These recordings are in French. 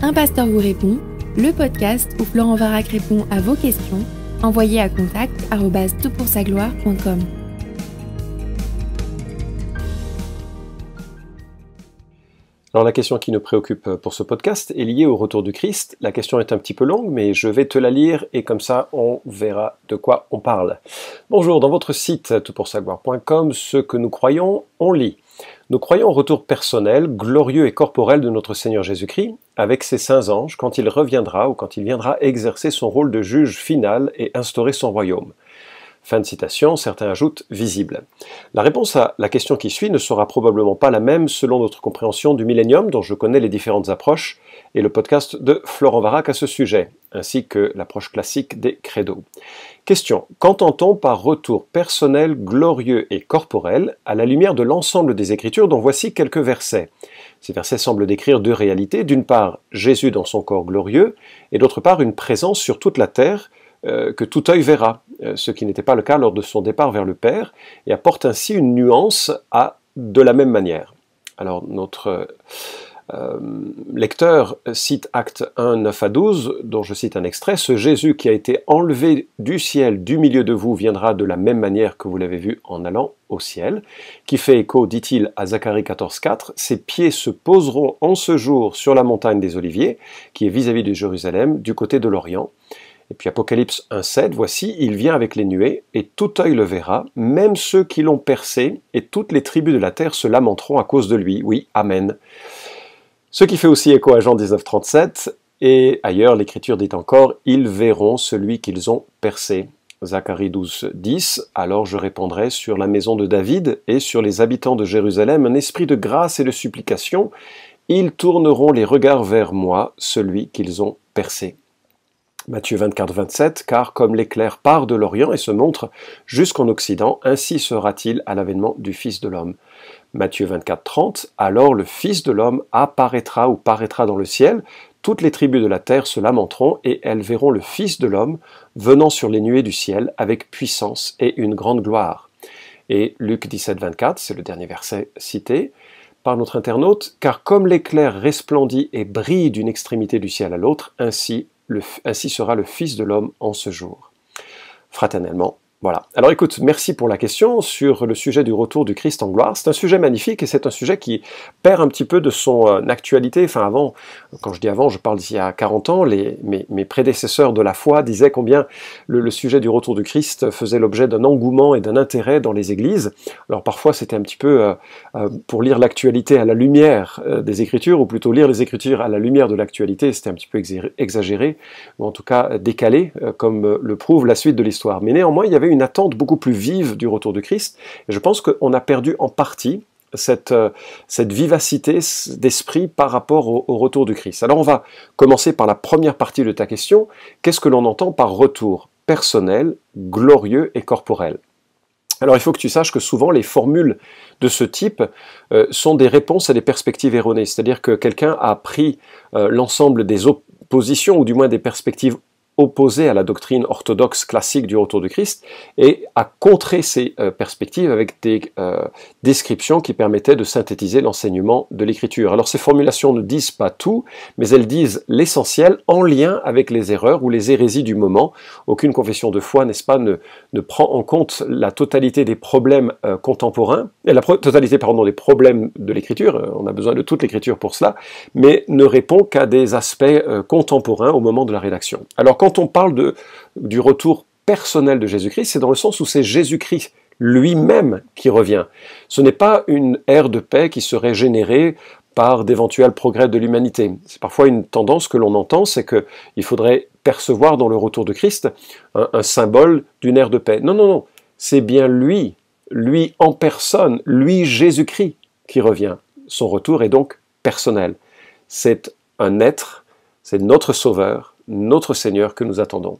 Un pasteur vous répond, le podcast où Florent Varac répond à vos questions, envoyez à contact gloire.com Alors la question qui nous préoccupe euh, pour ce podcast est liée au retour du Christ. La question est un petit peu longue, mais je vais te la lire et comme ça on verra de quoi on parle. Bonjour, dans votre site euh, toutpoursagloire.com, ce que nous croyons, on lit. Nous croyons au retour personnel, glorieux et corporel de notre Seigneur Jésus-Christ, avec ses saints anges, quand il reviendra ou quand il viendra exercer son rôle de juge final et instaurer son royaume. Fin de citation, certains ajoutent visible. La réponse à la question qui suit ne sera probablement pas la même selon notre compréhension du millénium dont je connais les différentes approches et le podcast de Florent Varac à ce sujet, ainsi que l'approche classique des credos. Question. Qu'entend-on par retour personnel, glorieux et corporel à la lumière de l'ensemble des Écritures dont voici quelques versets Ces versets semblent décrire deux réalités, d'une part Jésus dans son corps glorieux et d'autre part une présence sur toute la terre euh, que tout œil verra, euh, ce qui n'était pas le cas lors de son départ vers le Père, et apporte ainsi une nuance à de la même manière. Alors notre euh, lecteur cite Acte 1, 9 à 12, dont je cite un extrait, Ce Jésus qui a été enlevé du ciel du milieu de vous viendra de la même manière que vous l'avez vu en allant au ciel, qui fait écho, dit-il, à Zacharie 14, 4, Ses pieds se poseront en ce jour sur la montagne des Oliviers, qui est vis à -vis de Jérusalem, du côté de l'Orient. Et puis Apocalypse 1.7, voici, il vient avec les nuées, et tout œil le verra, même ceux qui l'ont percé, et toutes les tribus de la terre se lamenteront à cause de lui. Oui, Amen. Ce qui fait aussi écho à Jean 19.37, et ailleurs l'Écriture dit encore, ils verront celui qu'ils ont percé. Zacharie 12, 10, alors je répandrai sur la maison de David et sur les habitants de Jérusalem un esprit de grâce et de supplication. Ils tourneront les regards vers moi, celui qu'ils ont percé. Matthieu 24, 27, car comme l'éclair part de l'Orient et se montre jusqu'en Occident, ainsi sera-t-il à l'avènement du Fils de l'homme. Matthieu 24, 30, alors le Fils de l'homme apparaîtra ou paraîtra dans le ciel, toutes les tribus de la terre se lamenteront et elles verront le Fils de l'homme venant sur les nuées du ciel avec puissance et une grande gloire. Et Luc 17, c'est le dernier verset cité, par notre internaute, car comme l'éclair resplendit et brille d'une extrémité du ciel à l'autre, ainsi ainsi sera le Fils de l'homme en ce jour. Fraternellement, voilà. Alors écoute, merci pour la question sur le sujet du retour du Christ en gloire. C'est un sujet magnifique et c'est un sujet qui perd un petit peu de son euh, actualité. Enfin, avant, quand je dis avant, je parle d'il y a 40 ans, les, mes, prédécesseurs de la foi disaient combien le, sujet du retour du Christ faisait l'objet d'un engouement et d'un intérêt dans les églises. Alors parfois, c'était un petit peu euh, euh, pour lire l'actualité à la lumière des Écritures, ou plutôt lire les Écritures à la lumière de l'actualité, c'était un petit peu exagéré, ou en tout cas décalé, comme le prouve la suite de l'histoire. Mais néanmoins, il y avait une attente beaucoup plus vive du retour du Christ. Et je pense qu'on a perdu en partie cette, euh, vivacité d'esprit par rapport au, retour du Christ. Alors on va commencer par la première partie de ta question. Qu'est-ce que l'on entend par retour personnel, glorieux et corporel alors il faut que tu saches que souvent les formules de ce type euh, sont des réponses à des perspectives erronées, c'est-à-dire que quelqu'un a pris euh, l'ensemble des, oppositions ou du moins des perspectives opposé à la doctrine orthodoxe classique du retour du Christ et à contrer ces euh, perspectives avec des euh, descriptions qui permettaient de synthétiser l'enseignement de l'Écriture. Alors ces formulations ne disent pas tout, mais elles disent l'essentiel en lien avec les erreurs ou les hérésies du moment. Aucune confession de foi, n'est-ce pas, ne, prend en compte la totalité des problèmes euh, contemporains, et la totalité pardon, des problèmes de l'Écriture, on a besoin de toute l'Écriture pour cela, mais ne répond qu'à des aspects contemporains au moment de la rédaction. Alors quand quand on parle du retour personnel de Jésus-Christ, c'est dans le sens où c'est Jésus-Christ lui-même qui revient. Ce n'est pas une ère de paix qui serait générée par d'éventuels progrès de l'humanité. C'est parfois une tendance que l'on entend, c'est qu'il faudrait percevoir dans le retour de Christ un symbole d'une ère de paix. Non, non, non, c'est bien lui, lui en personne, lui Jésus-Christ qui revient. Son retour est donc personnel. C'est un être, c'est notre sauveur, notre Seigneur que nous attendons.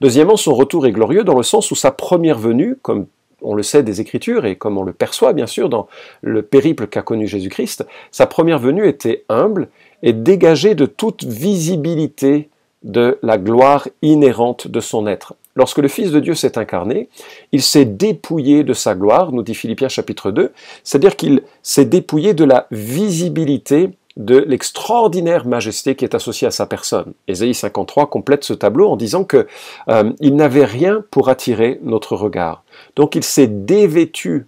Deuxièmement, son retour est glorieux dans le sens où sa première venue, comme on le sait des Écritures et comme on le perçoit bien sûr dans le périple qu'a connu Jésus-Christ, sa première venue était humble et dégagée de toute visibilité de la gloire inhérente de son être. Lorsque le Fils de Dieu s'est incarné, il s'est dépouillé de sa gloire, nous dit Philippiens chapitre 2, c'est-à-dire qu'il s'est dépouillé de la visibilité de l'extraordinaire majesté qui est associée à sa personne. Ésaïe 53 complète ce tableau en disant que euh, il n'avait rien pour attirer notre regard. Donc il s'est dévêtu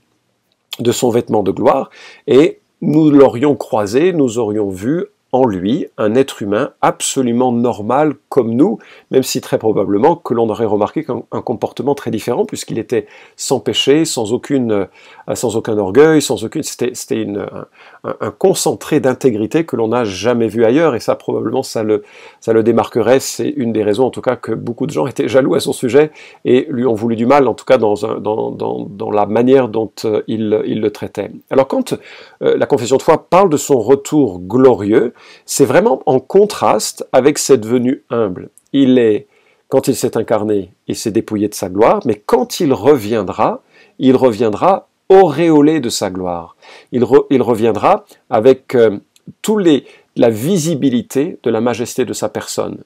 de son vêtement de gloire et nous l'aurions croisé, nous aurions vu en lui un être humain absolument normal comme nous, même si très probablement que l'on aurait remarqué un comportement très différent, puisqu'il était sans péché, sans, aucune, euh, sans aucun orgueil, sans aucune. C'était un, un, concentré d'intégrité que l'on n'a jamais vu ailleurs, et ça probablement ça le, ça le démarquerait. C'est une des raisons en tout cas que beaucoup de gens étaient jaloux à son sujet et lui ont voulu du mal, en tout cas dans, dans, dans, la manière dont euh, il, il, le traitait. Alors quand euh, la confession de foi parle de son retour glorieux, c'est vraiment en contraste avec cette venue humble. Il est, quand il s'est incarné, il s'est dépouillé de sa gloire, mais quand il reviendra, il reviendra auréolé de sa gloire. Il, reviendra avec euh, tous les, la visibilité de la majesté de sa personne.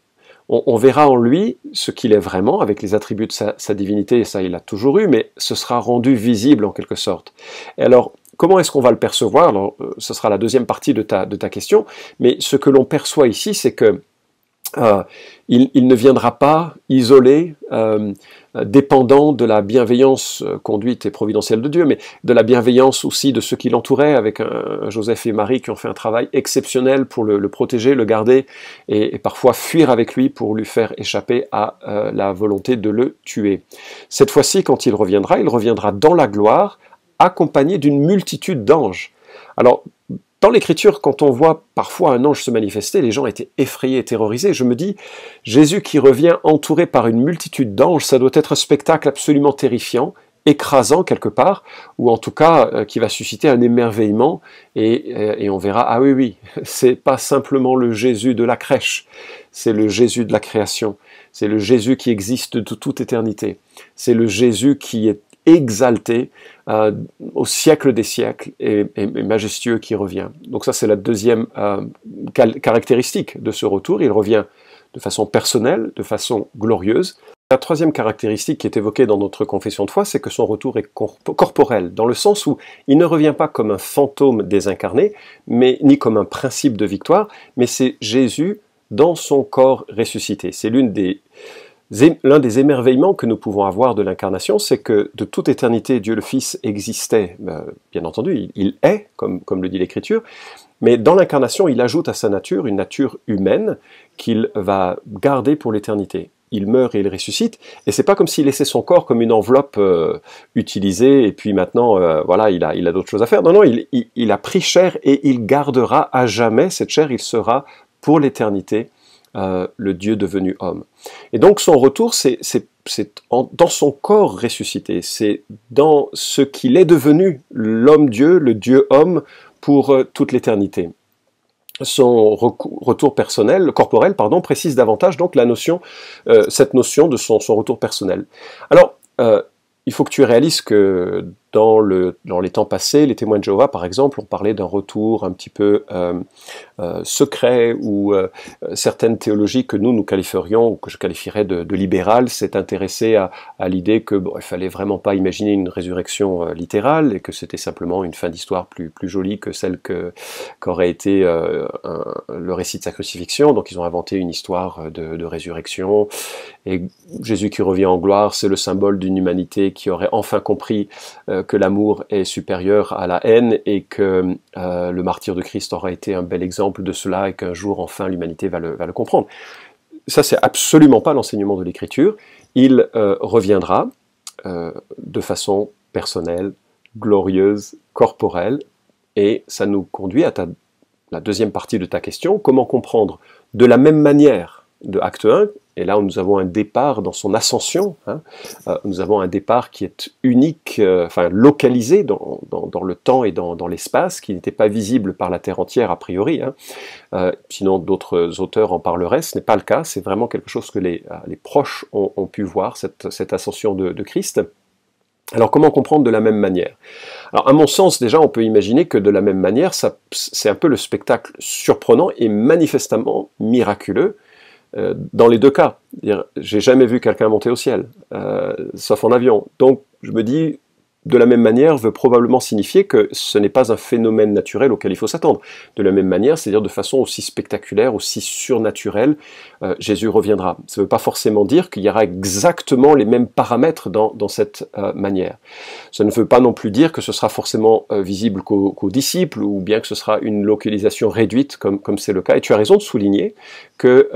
On, verra en lui ce qu'il est vraiment, avec les attributs de sa, divinité, ça il l'a toujours eu, mais ce sera rendu visible en quelque sorte. alors, comment est-ce qu'on va le percevoir euh, ce sera la deuxième partie de ta, question, mais ce que l'on perçoit ici, c'est que euh, il, ne viendra pas isolé, euh, dépendant de la bienveillance conduite et providentielle de Dieu, mais de la bienveillance aussi de ceux qui l'entouraient, avec Joseph et Marie qui ont fait un travail exceptionnel pour le, protéger, le garder, et, parfois fuir avec lui pour lui faire échapper à la volonté de le tuer. Cette fois-ci, quand il reviendra, il reviendra dans la gloire, accompagné d'une multitude d'anges. Alors, dans l'écriture, quand on voit parfois un ange se manifester, les gens étaient effrayés et terrorisés. Je me dis, Jésus qui revient entouré par une multitude d'anges, ça doit être un spectacle absolument terrifiant, écrasant quelque part, ou en tout cas euh, qui va susciter un émerveillement, et, euh, et on verra, ah oui, oui, c'est pas simplement le Jésus de la crèche, c'est le Jésus de la création, c'est le Jésus qui existe de toute éternité, c'est le Jésus qui est exalté euh, au siècle des siècles et, majestueux qui revient. Donc ça c'est la deuxième euh, caractéristique de ce retour. Il revient de façon personnelle, de façon glorieuse. La troisième caractéristique qui est évoquée dans notre confession de foi, c'est que son retour est corporel, dans le sens où il ne revient pas comme un fantôme désincarné, mais, ni comme un principe de victoire, mais c'est Jésus dans son corps ressuscité. C'est l'une des, L'un des émerveillements que nous pouvons avoir de l'incarnation, c'est que de toute éternité, Dieu le Fils existait. Ben, bien entendu, il est, comme, comme le dit l'Écriture, mais dans l'incarnation, il ajoute à sa nature une nature humaine qu'il va garder pour l'éternité. Il meurt et il ressuscite, et c'est pas comme s'il laissait son corps comme une enveloppe euh, utilisée, et puis maintenant, euh, voilà, il a, d'autres choses à faire. Non, non, il a pris chair et il gardera à jamais cette chair, il sera pour l'éternité euh, le Dieu devenu homme. Et donc son retour, c'est dans son corps ressuscité, c'est dans ce qu'il est devenu, l'homme-dieu, le Dieu-homme, pour euh, toute l'éternité. Son retour personnel, corporel, pardon, précise davantage donc la notion, euh, cette notion de son, son retour personnel. Alors, il faut que tu réalises que dans, le, dans, les temps passés, les témoins de Jéhovah, par exemple, ont parlé d'un retour un petit peu euh, euh, secret ou euh, certaines théologies que nous, nous qualifierions, ou que je qualifierais de, libérales, s'est intéressée à, l'idée qu'il ne fallait vraiment pas imaginer une résurrection littérale et que c'était simplement une fin d'histoire plus, plus jolie que celle qu'aurait été le récit de sa crucifixion. Donc ils ont inventé une histoire de, de résurrection et Jésus qui revient en gloire, c'est le symbole d'une humanité qui aurait enfin compris euh, que l'amour est supérieur à la haine et que euh, le martyr de Christ aura été un bel exemple de cela et qu'un jour enfin l'humanité va le, comprendre. Ça, c'est absolument pas l'enseignement de l'Écriture. Il euh, reviendra de façon personnelle, glorieuse, corporelle, et ça nous conduit à la deuxième partie de ta question comment comprendre de la même manière de Acte 1 et là, nous avons un départ dans son ascension. Hein. Euh, nous avons un départ qui est unique, euh, enfin localisé dans, le temps et dans, l'espace, qui n'était pas visible par la Terre entière a priori. Hein. Euh, sinon, d'autres auteurs en parleraient. Ce n'est pas le cas. C'est vraiment quelque chose que les, proches ont, pu voir, cette, ascension de, de Christ. Alors comment comprendre de la même manière Alors à mon sens déjà on peut imaginer que de la même manière c'est un peu le spectacle surprenant et manifestement miraculeux euh, dans les deux cas. J'ai jamais vu quelqu'un monter au ciel, euh, sauf en avion. Donc je me dis, de la même manière veut probablement signifier que ce n'est pas un phénomène naturel auquel il faut s'attendre. De la même manière, c'est-à-dire de façon aussi spectaculaire, aussi surnaturelle, euh, Jésus reviendra. Ça ne veut pas forcément dire qu'il y aura exactement les mêmes paramètres dans, cette euh, manière. Ça ne veut pas non plus dire que ce sera forcément euh, visible qu'aux disciples ou bien que ce sera une localisation réduite comme c'est le cas. Et tu as raison de souligner que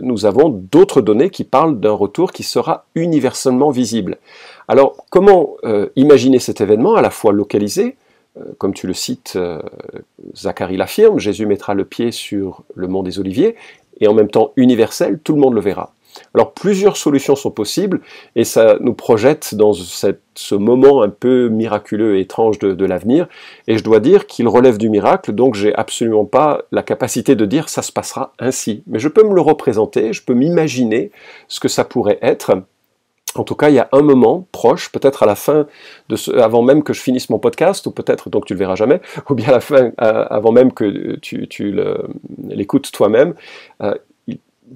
nous avons d'autres données qui parlent d'un retour qui sera universellement visible. Alors, comment euh, imaginer cet événement à la fois localisé, euh, comme tu le cites, euh, Zacharie l'affirme, Jésus mettra le pied sur le mont des Oliviers, et en même temps universel, tout le monde le verra. Alors plusieurs solutions sont possibles et ça nous projette dans ce moment un peu miraculeux et étrange de, de l'avenir. Et je dois dire qu'il relève du miracle, donc j'ai absolument pas la capacité de dire ça se passera ainsi. Mais je peux me le représenter, je peux m'imaginer ce que ça pourrait être. En tout cas, il y a un moment proche, peut-être à la fin de avant même que je finisse mon podcast, ou peut-être donc tu le verras jamais, ou bien à la fin, avant même que tu, l'écoutes toi-même, euh,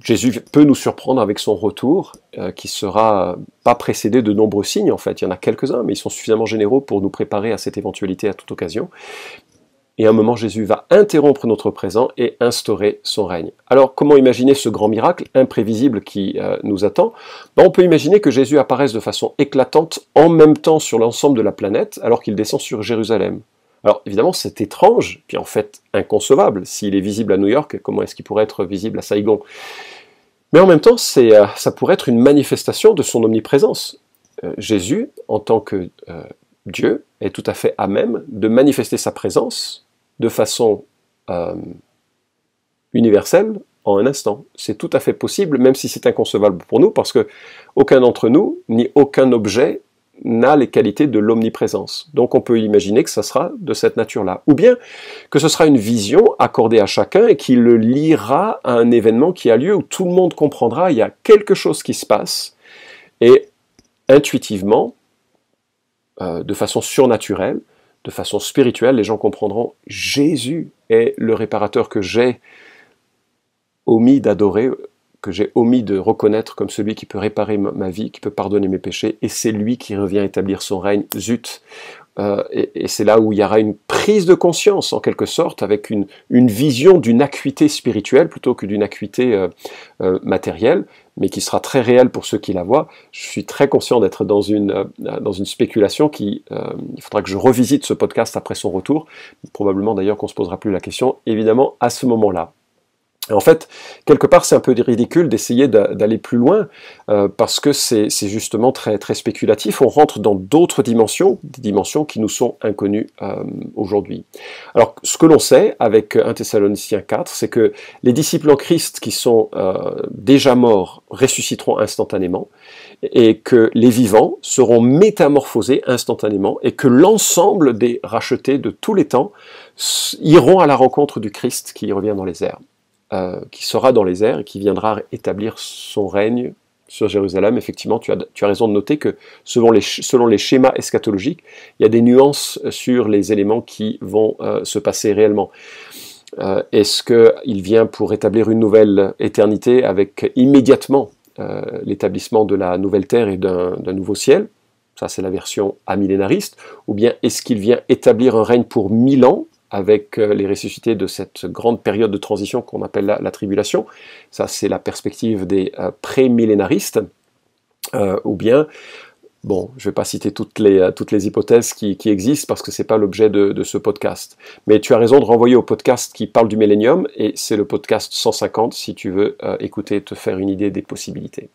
Jésus peut nous surprendre avec son retour, qui euh, qui sera pas précédé de nombreux signes en fait. Il y en a quelques-uns, mais ils sont suffisamment généraux pour nous préparer à cette éventualité à toute occasion. Et à un moment, Jésus va interrompre notre présent et instaurer son règne. Alors, comment imaginer ce grand miracle imprévisible qui euh, nous attend ben, On peut imaginer que Jésus apparaisse de façon éclatante en même temps sur l'ensemble de la planète, alors qu'il descend sur Jérusalem. Alors, évidemment, c'est étrange, puis en fait inconcevable. S'il est visible à New York, comment est-ce qu'il pourrait être visible à Saigon Mais en même temps, euh, ça pourrait être une manifestation de son omniprésence. Euh, Jésus, en tant que Dieu, est tout à fait à même de manifester sa présence de façon euh, universelle en un instant. C'est tout à fait possible, même si c'est inconcevable pour nous, parce que aucun d'entre nous, ni aucun objet, n'a les qualités de l'omniprésence. Donc on peut imaginer que ça sera de cette nature-là. Ou bien que ce sera une vision accordée à chacun et qui le liera à un événement qui a lieu où tout le monde comprendra, il y a quelque chose qui se passe, et intuitivement, euh, de façon surnaturelle, de façon spirituelle, les gens comprendront Jésus est le réparateur que j'ai omis d'adorer, que j'ai omis de reconnaître comme celui qui peut réparer ma vie, qui peut pardonner mes péchés, et c'est lui qui revient établir son règne, zut. Euh, et, c'est là où il y aura une prise de conscience, en quelque sorte, avec une, vision d'une acuité spirituelle plutôt que d'une acuité euh, euh, matérielle, mais qui sera très réel pour ceux qui la voient. Je suis très conscient d'être dans une, euh, dans une spéculation qui... Euh, il faudra que je revisite ce podcast après son retour. Probablement d'ailleurs qu'on ne se posera plus la question, évidemment, à ce moment-là. En fait, quelque part, c'est un peu ridicule d'essayer d'aller plus loin euh, parce que c'est justement très, très spéculatif. On rentre dans d'autres dimensions, des dimensions qui nous sont inconnues euh, aujourd'hui. Alors, ce que l'on sait avec 1 Thessaloniciens 4, c'est que les disciples en Christ qui sont euh, déjà morts ressusciteront instantanément et que les vivants seront métamorphosés instantanément et que l'ensemble des rachetés de tous les temps iront à la rencontre du Christ qui revient dans les airs. Euh, qui sera dans les airs et qui viendra établir son règne sur Jérusalem. Effectivement, tu as, raison de noter que selon les, selon les, schémas eschatologiques, il y a des nuances euh, sur les éléments qui vont euh, se passer réellement. Est-ce qu'il vient pour établir une nouvelle éternité avec immédiatement l'établissement de la nouvelle terre et d'un nouveau ciel Ça, c'est la version amillénariste. Ou bien est-ce qu'il vient établir un règne pour mille ans avec euh, les ressuscités de cette grande période de transition qu'on appelle la, tribulation. Ça, c'est la perspective des euh, pré-millénaristes. Euh, ou bien, bon, je ne vais pas citer toutes les, toutes les hypothèses qui, existent parce que ce n'est pas l'objet de, ce podcast. Mais tu as raison de renvoyer au podcast qui parle du millénium et c'est le podcast 150 si tu veux écouter te faire une idée des possibilités.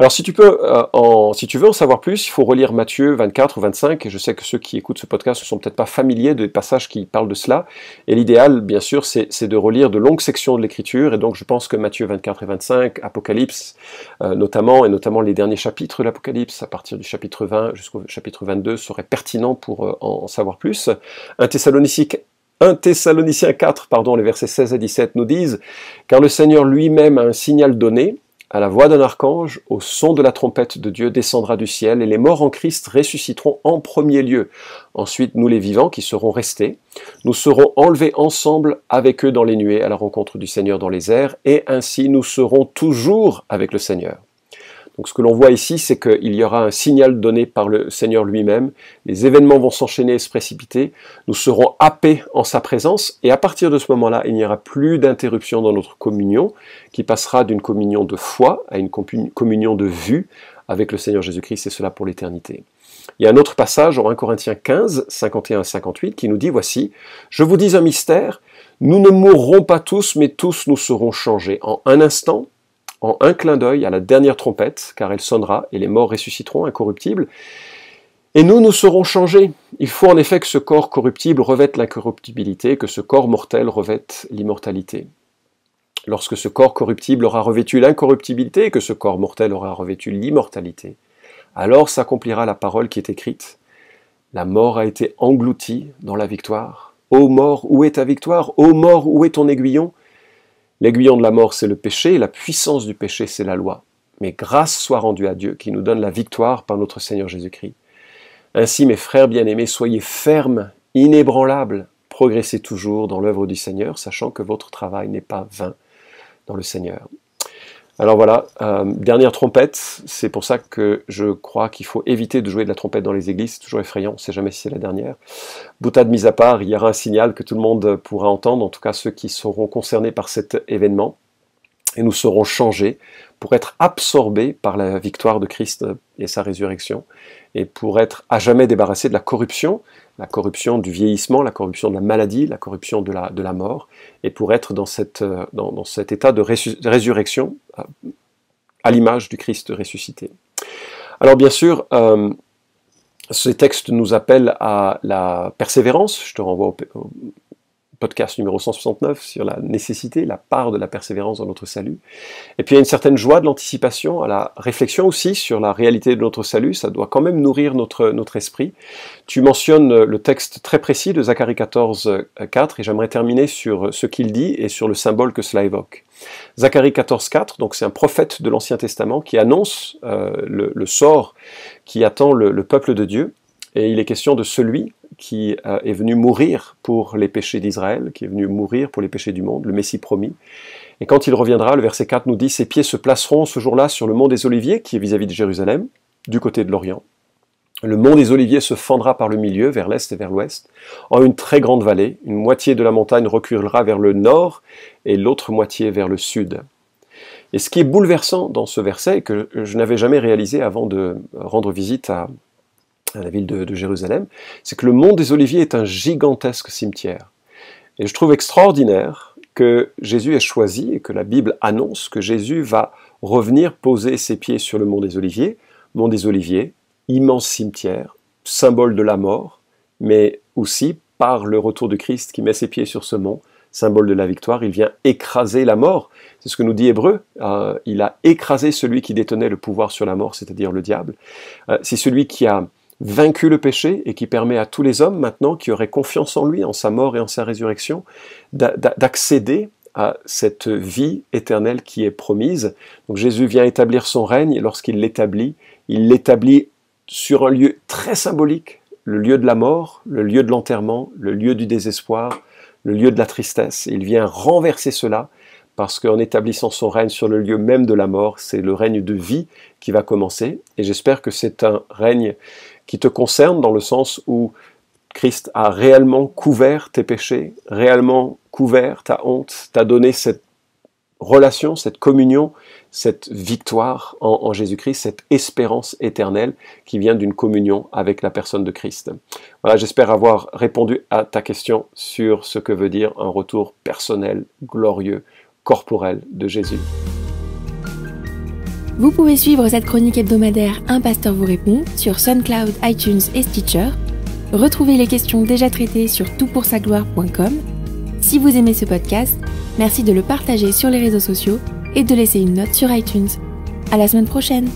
Alors si tu peux, euh, en, si tu veux en savoir plus, il faut relire Matthieu 24 ou 25, et je sais que ceux qui écoutent ce podcast ne sont peut-être pas familiers des passages qui parlent de cela, et l'idéal, bien sûr, c'est de relire de longues sections de l'Écriture, et donc je pense que Matthieu 24 et 25, Apocalypse, euh, notamment, et notamment les derniers chapitres de l'Apocalypse, à partir du chapitre 20 jusqu'au chapitre 22, serait pertinent pour euh, en, savoir plus. Un Thessalonicien. 1 Thessaloniciens 4, pardon, les versets 16 à 17 nous disent Car le Seigneur lui-même a un signal donné, à la voix d'un archange, au son de la trompette de Dieu descendra du ciel, et les morts en Christ ressusciteront en premier lieu. Ensuite, nous les vivants qui serons restés, nous serons enlevés ensemble avec eux dans les nuées à la rencontre du Seigneur dans les airs, et ainsi nous serons toujours avec le Seigneur. Donc ce que l'on voit ici, c'est qu'il y aura un signal donné par le Seigneur lui-même, les événements vont s'enchaîner et se précipiter, nous serons happés en sa présence, et à partir de ce moment-là, il n'y aura plus d'interruption dans notre communion, qui passera d'une communion de foi à une communion de vue avec le Seigneur Jésus-Christ, et cela pour l'éternité. Il y a un autre passage en 1 Corinthiens 15, 51 58, qui nous dit, voici, je vous dis un mystère, nous ne mourrons pas tous, mais tous nous serons changés. En un instant, en un clin d'œil à la dernière trompette, car elle sonnera et les morts ressusciteront incorruptibles. Et nous, nous serons changés. Il faut en effet que ce corps corruptible revête l'incorruptibilité, que ce corps mortel revête l'immortalité. Lorsque ce corps corruptible aura revêtu l'incorruptibilité que ce corps mortel aura revêtu l'immortalité, alors s'accomplira la parole qui est écrite. La mort a été engloutie dans la victoire. Ô mort, où est ta victoire Ô mort, où est ton aiguillon L'aiguillon de la mort, c'est le péché, et la puissance du péché, c'est la loi. Mais grâce soit rendue à Dieu, qui nous donne la victoire par notre Seigneur Jésus-Christ. Ainsi, mes frères bien-aimés, soyez fermes, inébranlables, progressez toujours dans l'œuvre du Seigneur, sachant que votre travail n'est pas vain dans le Seigneur. Alors voilà, euh, dernière trompette, c'est pour ça que je crois qu'il faut éviter de jouer de la trompette dans les églises, c'est toujours effrayant, on ne sait jamais si c'est la dernière. Boutade mise à part, il y aura un signal que tout le monde pourra entendre, en tout cas ceux qui seront concernés par cet événement, et nous serons changés pour être absorbés par la victoire de Christ et sa résurrection et pour être à jamais débarrassé de la corruption, la corruption du vieillissement, la corruption de la maladie, la corruption de la, de la mort, et pour être dans, cette, euh, dans, cet état de résurrection euh, à l'image du Christ ressuscité. Alors bien sûr, euh, ces textes nous appellent à la persévérance, je te renvoie au podcast numéro 169 sur la nécessité, la part de la persévérance dans notre salut. Et puis il y a une certaine joie de l'anticipation, à la réflexion aussi sur la réalité de notre salut, ça doit quand même nourrir notre, notre esprit. Tu mentionnes le texte très précis de Zacharie 14, 4 et j'aimerais terminer sur ce qu'il dit et sur le symbole que cela évoque. Zacharie 14, 4, donc c'est un prophète de l'Ancien Testament qui annonce euh, le, sort qui attend le peuple de Dieu et il est question de celui qui euh, est venu mourir pour les péchés d'Israël, qui est venu mourir pour les péchés du monde, le Messie promis. Et quand il reviendra, le verset 4 nous dit, ses pieds se placeront ce jour-là sur le mont des Oliviers, qui est vis-à-vis de Jérusalem, du côté de l'Orient. Le mont des Oliviers se fendra par le milieu, vers l'est et vers l'ouest, en une très grande vallée. Une moitié de la montagne reculera vers le nord et l'autre moitié vers le sud. Et ce qui est bouleversant dans ce verset, que je n'avais jamais réalisé avant de rendre visite à, à la ville de, Jérusalem, c'est que le Mont des Oliviers est un gigantesque cimetière. Et je trouve extraordinaire que Jésus ait choisi et que la Bible annonce que Jésus va revenir poser ses pieds sur le Mont des Oliviers. Mont des Oliviers, immense cimetière, symbole de la mort, mais aussi par le retour du Christ qui met ses pieds sur ce mont, symbole de la victoire, il vient écraser la mort. C'est ce que nous dit Hébreu. Hein, il a écrasé celui qui détenait le pouvoir sur la mort, c'est-à-dire le diable. Euh, c'est celui qui a vaincu le péché et qui permet à tous les hommes maintenant qui auraient confiance en lui, en sa mort et en sa résurrection, d'accéder à cette vie éternelle qui est promise. Donc Jésus vient établir son règne et lorsqu'il l'établit, il l'établit sur un lieu très symbolique, le lieu de la mort, le lieu de l'enterrement, le lieu du désespoir, le lieu de la tristesse. Il vient renverser cela parce qu'en établissant son règne sur le lieu même de la mort, c'est le règne de vie qui va commencer. Et j'espère que c'est un règne qui te concerne dans le sens où Christ a réellement couvert tes péchés, réellement couvert ta honte, t'a donné cette relation, cette communion, cette victoire en, Jésus-Christ, cette espérance éternelle qui vient d'une communion avec la personne de Christ. Voilà, j'espère avoir répondu à ta question sur ce que veut dire un retour personnel, glorieux, corporel de Jésus. Vous pouvez suivre cette chronique hebdomadaire Un pasteur vous répond sur SoundCloud, iTunes et Stitcher. Retrouvez les questions déjà traitées sur toutpoursagloire.com. Si vous aimez ce podcast, merci de le partager sur les réseaux sociaux et de laisser une note sur iTunes. À la semaine prochaine!